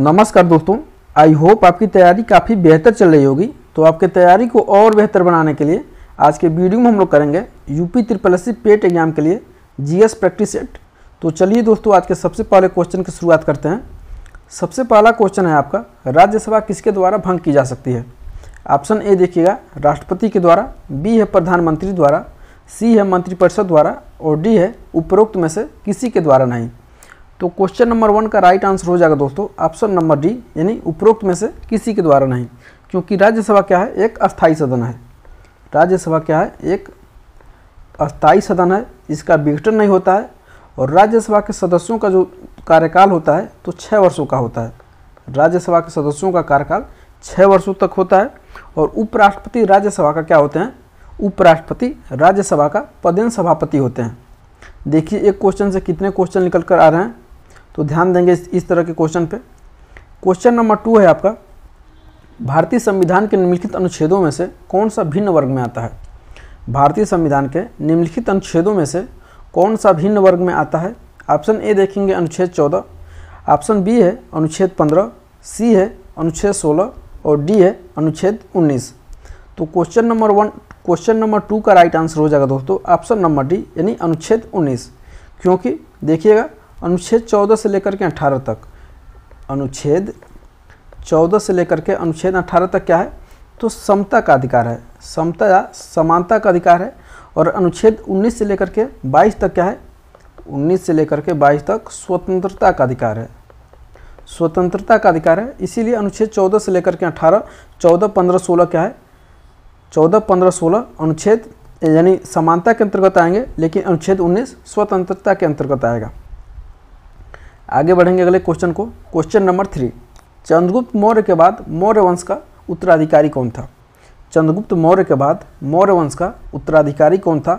नमस्कार दोस्तों I hope आपकी तैयारी काफ़ी बेहतर चल रही होगी तो आपकी तैयारी को और बेहतर बनाने के लिए आज के वीडियो में हम लोग करेंगे यूपी त्रिपलसी पेट एग्जाम के लिए जीएस प्रैक्टिस सेट तो चलिए दोस्तों आज के सबसे पहले क्वेश्चन की शुरुआत करते हैं सबसे पहला क्वेश्चन है आपका राज्यसभा किसके द्वारा भंग की जा सकती है ऑप्शन ए देखिएगा राष्ट्रपति के द्वारा बी है प्रधानमंत्री द्वारा सी है मंत्रिपरिषद द्वारा और डी है उपरोक्त में से किसी के द्वारा नहीं तो क्वेश्चन नंबर वन का राइट आंसर हो जाएगा दोस्तों ऑप्शन नंबर डी यानी उपरोक्त में से किसी के द्वारा नहीं क्योंकि राज्यसभा क्या है एक अस्थायी सदन है राज्यसभा क्या है एक अस्थायी सदन है इसका विघटन नहीं होता है और राज्यसभा के सदस्यों का जो कार्यकाल होता है तो छः वर्षों का होता है राज्यसभा के सदस्यों का कार्यकाल छः वर्षों तक होता है और उपराष्ट्रपति राज्यसभा का क्या होते हैं उपराष्ट्रपति राज्यसभा का पदेन सभापति होते हैं देखिए एक क्वेश्चन से कितने क्वेश्चन निकल कर आ रहे हैं तो ध्यान देंगे इस, इस तरह के क्वेश्चन पे क्वेश्चन नंबर टू है आपका भारतीय संविधान के निम्नलिखित अनुच्छेदों में से कौन सा भिन्न वर्ग में आता है भारतीय संविधान के निम्नलिखित अनुच्छेदों में से कौन सा भिन्न वर्ग में आता है ऑप्शन ए देखेंगे अनुच्छेद चौदह ऑप्शन बी है अनुच्छेद पंद्रह सी है अनुच्छेद सोलह और डी है अनुच्छेद उन्नीस तो question number one question number two का राइट आंसर हो जाएगा दोस्तों ऑप्शन नंबर डी यानी अनुच्छेद उन्नीस क्योंकि देखिएगा अनुच्छेद चौदह से लेकर के अठारह तक अनुच्छेद चौदह से लेकर के अनुच्छेद अठारह तक क्या है तो समता का अधिकार है समता या समानता का अधिकार है और अनुच्छेद 19 से लेकर के 22 तक क्या है 19 से लेकर के 22 तक स्वतंत्रता का अधिकार है स्वतंत्रता का अधिकार है इसीलिए अनुच्छेद 14 से लेकर के 18, 14, 15, 16 क्या है चौदह पंद्रह सोलह अनुच्छेद यानी समानता के अंतर्गत आएंगे लेकिन अनुच्छेद उन्नीस स्वतंत्रता के अंतर्गत आएगा आगे बढ़ेंगे अगले क्वेश्चन को question number three Chandragupta Maurya के बाद मौर्य वंश का उत्तराधिकारी कौन था चंद्रगुप्त मौर्य के बाद मौर्य वंश का उत्तराधिकारी कौन था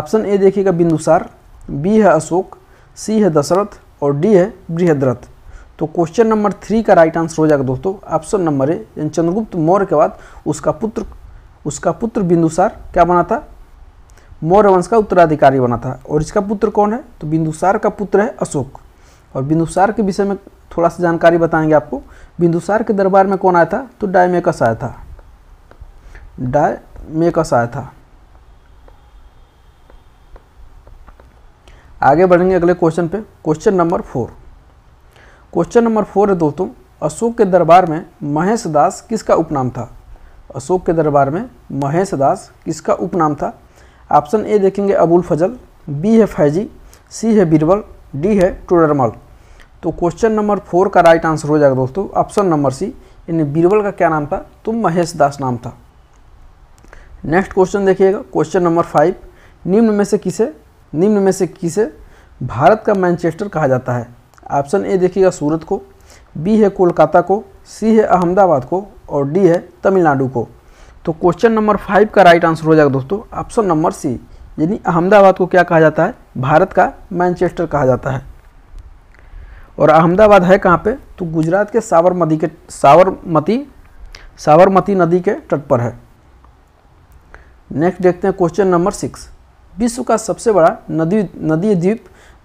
ऑप्शन ए देखिएगा बिंदुसार बी है अशोक सी है दशरथ और डी है बृहद्रथ तो क्वेश्चन नंबर थ्री का राइट आंसर हो जाएगा दोस्तों option number A Chandragupta Maurya के बाद उसका पुत्र उसका पुत्र बिंदुसार क्या बना था मौर्य वंश का उत्तराधिकारी बना था और इसका पुत्र कौन है तो बिंदुसार का पुत्र है अशोक और बिंदुसार के विषय में थोड़ा सा जानकारी बताएंगे आपको बिंदुसार के दरबार में कौन आया था तो डायमेकस आया था डायमेकस आया था आगे बढ़ेंगे अगले क्वेश्चन पे question number four question number four है दोस्तों अशोक के दरबार में महेश दास किसका उपनाम था अशोक के दरबार में महेश दास किसका उपनाम था ऑप्शन ए देखेंगे अबुल फजल बी है फैजी सी है बीरबल डी है टोडरमल तो क्वेश्चन नंबर फोर का राइट आंसर हो जाएगा दोस्तों ऑप्शन नंबर सी यानी बीरबल का क्या नाम था तो महेश दास नाम था नेक्स्ट क्वेश्चन देखिएगा क्वेश्चन नंबर फाइव निम्न में से किसे निम्न में से किसे भारत का मैनचेस्टर कहा जाता है ऑप्शन ए देखिएगा सूरत को बी है कोलकाता को सी है अहमदाबाद को और डी है तमिलनाडु को तो क्वेश्चन नंबर फाइव का राइट आंसर हो जाएगा दोस्तों ऑप्शन नंबर सी यानी अहमदाबाद को क्या कहा जाता है भारत का मैनचेस्टर कहा जाता है और अहमदाबाद है कहाँ पे तो गुजरात के साबरमती के साबरमती साबरमती नदी के तट पर है नेक्स्ट देखते हैं क्वेश्चन नंबर सिक्स विश्व का सबसे बड़ा नदी नदी द्वीप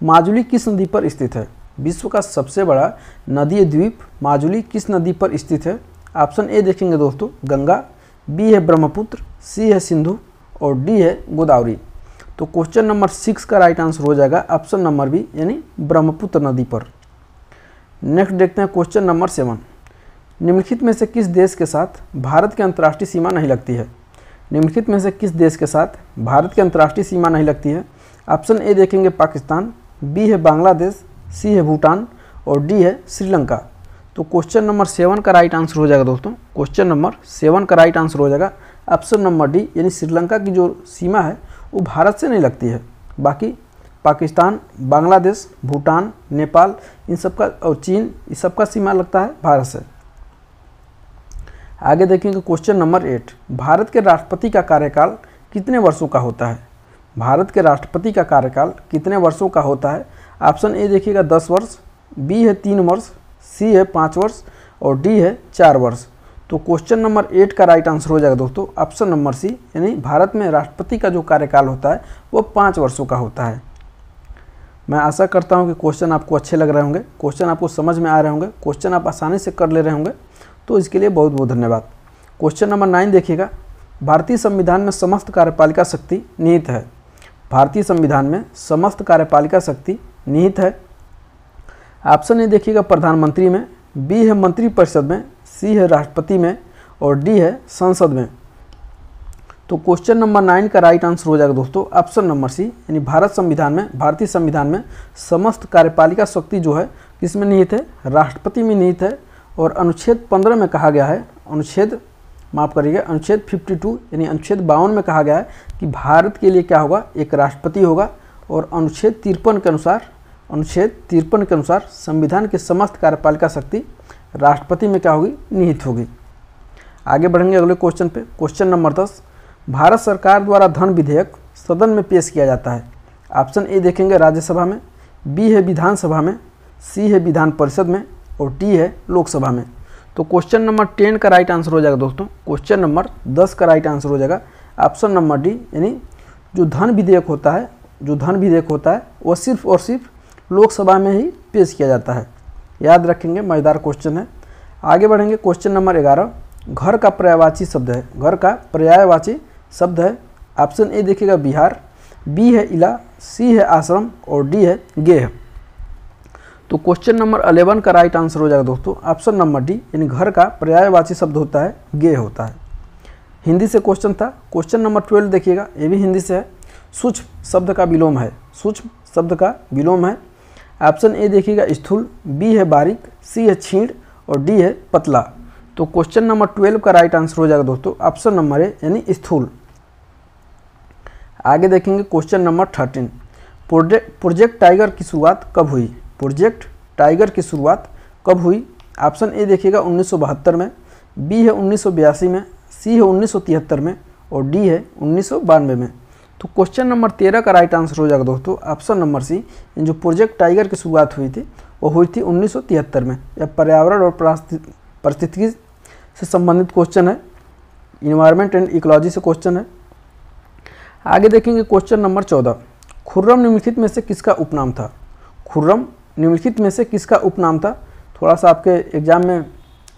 माजुली किस नदी पर स्थित है विश्व का सबसे बड़ा नदीय द्वीप माजुली किस नदी पर स्थित है ऑप्शन ए देखेंगे दोस्तों गंगा बी है ब्रह्मपुत्र सी है सिंधु और डी है गोदावरी तो क्वेश्चन नंबर सिक्स का राइट आंसर हो जाएगा ऑप्शन नंबर बी यानी ब्रह्मपुत्र नदी पर नेक्स्ट देखते हैं क्वेश्चन नंबर सेवन निम्नलिखित में से किस देश के साथ भारत की अंतर्राष्ट्रीय सीमा नहीं लगती है निम्नलिखित में से किस देश के साथ भारत की अंतर्राष्ट्रीय सीमा नहीं लगती है ऑप्शन ए देखेंगे पाकिस्तान बी है बांग्लादेश सी है भूटान और डी है श्रीलंका तो क्वेश्चन नंबर सेवन का राइट आंसर हो जाएगा दोस्तों क्वेश्चन नंबर सेवन का राइट आंसर हो जाएगा ऑप्शन नंबर डी यानी श्रीलंका की जो सीमा है वो भारत से नहीं लगती है बाकी पाकिस्तान बांग्लादेश भूटान नेपाल इन सब का और चीन इस सब का सीमा लगता है भारत से आगे देखेंगे क्वेश्चन नंबर एट भारत के राष्ट्रपति का कार्यकाल कितने वर्षों का होता है भारत के राष्ट्रपति का कार्यकाल कितने वर्षों का होता है ऑप्शन ए देखिएगा दस वर्ष बी है तीन वर्ष सी है पाँच वर्ष और डी है चार वर्ष तो क्वेश्चन नंबर एट का राइट आंसर हो जाएगा दोस्तों ऑप्शन नंबर सी यानी भारत में राष्ट्रपति का जो कार्यकाल होता है वो पाँच वर्षों का होता है मैं आशा करता हूँ कि क्वेश्चन आपको अच्छे लग रहे होंगे क्वेश्चन आपको समझ में आ रहे होंगे क्वेश्चन आप आसानी से कर ले रहे होंगे तो इसके लिए बहुत बहुत धन्यवाद क्वेश्चन नंबर नाइन देखिएगा भारतीय संविधान में समस्त कार्यपालिका शक्ति निहित है भारतीय संविधान में समस्त कार्यपालिका शक्ति निहित है ऑप्शन ए देखिएगा प्रधानमंत्री में बी है मंत्रिपरिषद में सी है राष्ट्रपति में और डी है संसद में तो क्वेश्चन नंबर नाइन का राइट आंसर हो जाएगा दोस्तों ऑप्शन नंबर सी यानी भारत संविधान में भारतीय संविधान में समस्त कार्यपालिका शक्ति जो है किसमें निहित है राष्ट्रपति में निहित है और अनुच्छेद पंद्रह में कहा गया है अनुच्छेद माफ करिएगा अनुच्छेद टू यानी अनुच्छेद बावन में कहा गया है कि भारत के लिए क्या होगा एक राष्ट्रपति होगा और अनुच्छेद तिरपन के अनुसार अनुच्छेद तिरपन के अनुसार संविधान की समस्त कार्यपालिका शक्ति राष्ट्रपति में क्या होगी निहित होगी आगे बढ़ेंगे अगले क्वेश्चन पे क्वेश्चन नंबर दस भारत सरकार द्वारा धन विधेयक सदन में पेश किया जाता है ऑप्शन ए देखेंगे राज्यसभा में बी है विधानसभा में सी है विधान परिषद में और टी है लोकसभा में तो क्वेश्चन नंबर टेन का राइट आंसर हो जाएगा दोस्तों क्वेश्चन नंबर दस का राइट आंसर हो जाएगा ऑप्शन नंबर डी यानी जो धन विधेयक होता है जो धन विधेयक होता है वह सिर्फ और सिर्फ लोकसभा में ही पेश किया जाता है याद रखेंगे मज़ेदार क्वेश्चन है आगे बढ़ेंगे क्वेश्चन नंबर ग्यारह घर का पर्यायवाची शब्द है घर का पर्यायवाची शब्द है ऑप्शन ए देखिएगा बिहार बी है इला सी है आश्रम और डी है गे है तो क्वेश्चन नंबर अलेवन का राइट आंसर हो जाएगा दोस्तों ऑप्शन नंबर डी यानी घर का पर्यायवाची शब्द होता है गे होता है हिंदी से क्वेश्चन था क्वेश्चन नंबर ट्वेल्व देखिएगा ये भी हिंदी से है सूक्ष्म शब्द का विलोम है सूक्ष्म शब्द का विलोम है ऑप्शन ए देखिएगा स्थूल बी है बारीक सी है छीण और डी है पतला तो क्वेश्चन नंबर ट्वेल्व का राइट आंसर हो जाएगा दोस्तों ऑप्शन नंबर ए यानी स्थूल आगे देखेंगे question number thirteen project project tiger की शुरुआत कब हुई प्रोजेक्ट टाइगर की शुरुआत कब हुई ऑप्शन ए देखिएगा उन्नीस में बी है उन्नीस में सी है उन्नीस में और डी है उन्नीस में तो क्वेश्चन नंबर तेरह का राइट आंसर हो जाएगा दोस्तों ऑप्शन नंबर सी जो प्रोजेक्ट टाइगर की शुरुआत हुई थी वो हुई थी उन्नीस में यह पर्यावरण और परिस्थिति से संबंधित क्वेश्चन है इन्वायरमेंट एंड इकोलॉजी से क्वेश्चन है आगे देखेंगे क्वेश्चन नंबर चौदह खुर्रम निम्नलिखित में से किसका उपनाम था खुर्रम निम्नलिखित में से किसका उपनाम था थोड़ा सा आपके एग्जाम में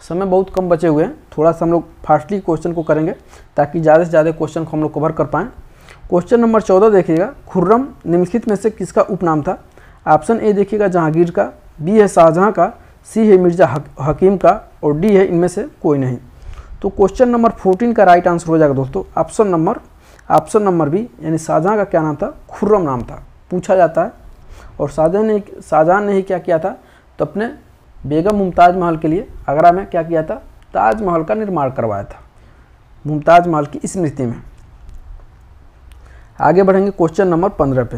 समय बहुत कम बचे हुए हैं थोड़ा सा हम लोग फास्टली क्वेश्चन को करेंगे ताकि ज़्यादा से ज़्यादा क्वेश्चन को हम लोग कवर कर पाएँ क्वेश्चन नंबर चौदह देखिएगा खुर्रम निम्नलिखित में से किसका उपनाम था ऑप्शन ए देखिएगा जहांगीर का बी है शाहजहाँ का सी है मिर्जा हक, हकीम का और डी है इनमें से कोई नहीं तो क्वेश्चन नंबर फोर्टीन का राइट आंसर हो जाएगा दोस्तों option number option number B यानी शाहजहाँ का क्या नाम था खुर्रम नाम था पूछा जाता है और शाहजहाँ ने शाहजहाँ ने ही क्या किया था तो अपने बेगम मुमताज़ महल के लिए आगरा में क्या किया था ताजमहल का निर्माण करवाया था मुमताज़ महल की स्मृति में आगे बढ़ेंगे क्वेश्चन नंबर पंद्रह पे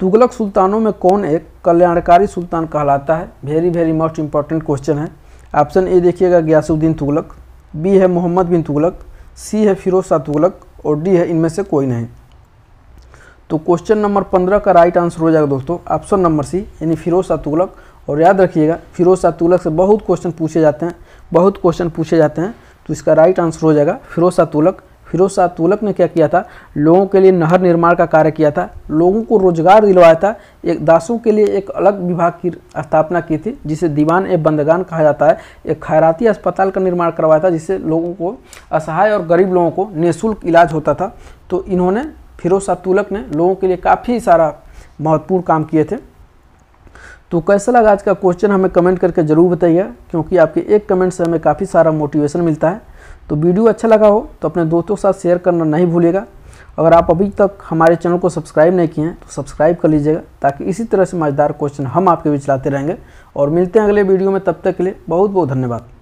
तुगलक सुल्तानों में कौन एक कल्याणकारी सुल्तान कहलाता है very very most important question है ऑप्शन ए देखिएगा ग्यासुद्दीन तुगलक बी है मोहम्मद बिन तुगलक सी है फिरोज शाह तुगलक और डी है इनमें से कोई नहीं तो क्वेश्चन नंबर पंद्रह का राइट आंसर हो जाएगा दोस्तों ऑप्शन नंबर सी यानी फिरोज शाह तुगलक और याद रखिएगा फिरोज शाह तुगलक से बहुत क्वेश्चन पूछे जाते हैं बहुत क्वेश्चन पूछे जाते हैं तो इसका राइट आंसर हो जाएगा फिरोज शाह तुगलक फिरोज शाह तुलक ने क्या किया था लोगों के लिए नहर निर्माण का कार्य किया था लोगों को रोजगार दिलवाया था एक दासों के लिए एक अलग विभाग की स्थापना की थी जिसे दीवान ए बंदगान कहा जाता है एक खैराती अस्पताल का निर्माण करवाया था जिससे लोगों को असहाय और गरीब लोगों को निःशुल्क इलाज होता था तो इन्होंने फिरोज शाह तुलक ने लोगों के लिए काफ़ी सारा महत्वपूर्ण काम किए थे तो कैसा लगा आज का क्वेश्चन हमें कमेंट करके ज़रूर बताइए क्योंकि आपके एक कमेंट से हमें काफ़ी सारा मोटिवेशन मिलता है तो वीडियो अच्छा लगा हो तो अपने दोस्तों के साथ शेयर करना नहीं भूलेगा अगर आप अभी तक हमारे चैनल को सब्सक्राइब नहीं किए हैं तो सब्सक्राइब कर लीजिएगा ताकि इसी तरह से मज़ेदार क्वेश्चन हम आपके बीच लाते रहेंगे और मिलते हैं अगले वीडियो में तब तक के लिए बहुत बहुत धन्यवाद